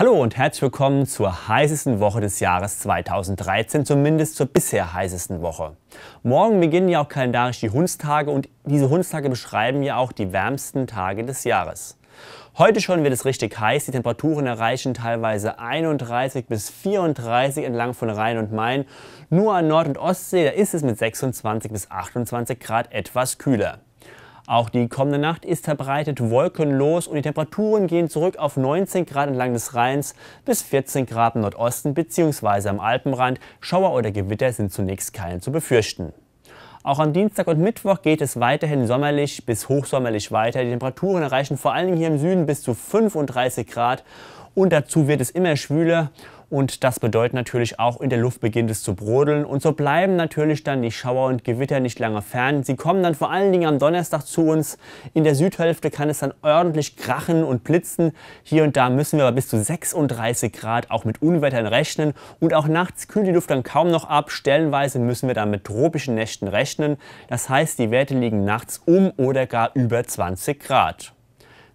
Hallo und herzlich willkommen zur heißesten Woche des Jahres 2013, zumindest zur bisher heißesten Woche. Morgen beginnen ja auch kalendarisch die Hundstage und diese Hundstage beschreiben ja auch die wärmsten Tage des Jahres. Heute schon wird es richtig heiß, die Temperaturen erreichen teilweise 31 bis 34 entlang von Rhein und Main. Nur an Nord- und Ostsee, da ist es mit 26 bis 28 Grad etwas kühler. Auch die kommende Nacht ist verbreitet wolkenlos und die Temperaturen gehen zurück auf 19 Grad entlang des Rheins bis 14 Grad im Nordosten bzw. am Alpenrand. Schauer oder Gewitter sind zunächst keine zu befürchten. Auch am Dienstag und Mittwoch geht es weiterhin sommerlich bis hochsommerlich weiter. Die Temperaturen erreichen vor allem hier im Süden bis zu 35 Grad und dazu wird es immer schwüler und das bedeutet natürlich auch, in der Luft beginnt es zu brodeln. Und so bleiben natürlich dann die Schauer und Gewitter nicht lange fern. Sie kommen dann vor allen Dingen am Donnerstag zu uns. In der Südhälfte kann es dann ordentlich krachen und blitzen. Hier und da müssen wir aber bis zu 36 Grad auch mit Unwettern rechnen. Und auch nachts kühlt die Luft dann kaum noch ab. Stellenweise müssen wir dann mit tropischen Nächten rechnen. Das heißt, die Werte liegen nachts um oder gar über 20 Grad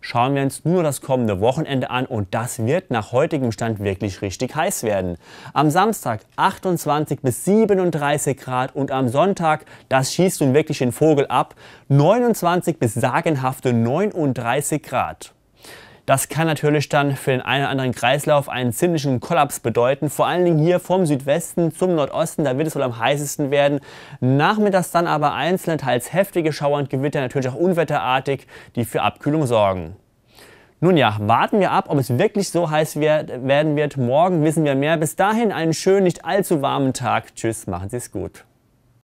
schauen wir uns nur das kommende Wochenende an und das wird nach heutigem Stand wirklich richtig heiß werden. Am Samstag 28 bis 37 Grad und am Sonntag, das schießt nun wirklich den Vogel ab, 29 bis sagenhafte 39 Grad. Das kann natürlich dann für den einen oder anderen Kreislauf einen ziemlichen Kollaps bedeuten. Vor allen Dingen hier vom Südwesten zum Nordosten, da wird es wohl am heißesten werden. Nachmittags dann aber einzelne teils heftige Schauer und Gewitter, natürlich auch unwetterartig, die für Abkühlung sorgen. Nun ja, warten wir ab, ob es wirklich so heiß wird, werden wird. Morgen wissen wir mehr. Bis dahin einen schönen, nicht allzu warmen Tag. Tschüss, machen Sie es gut.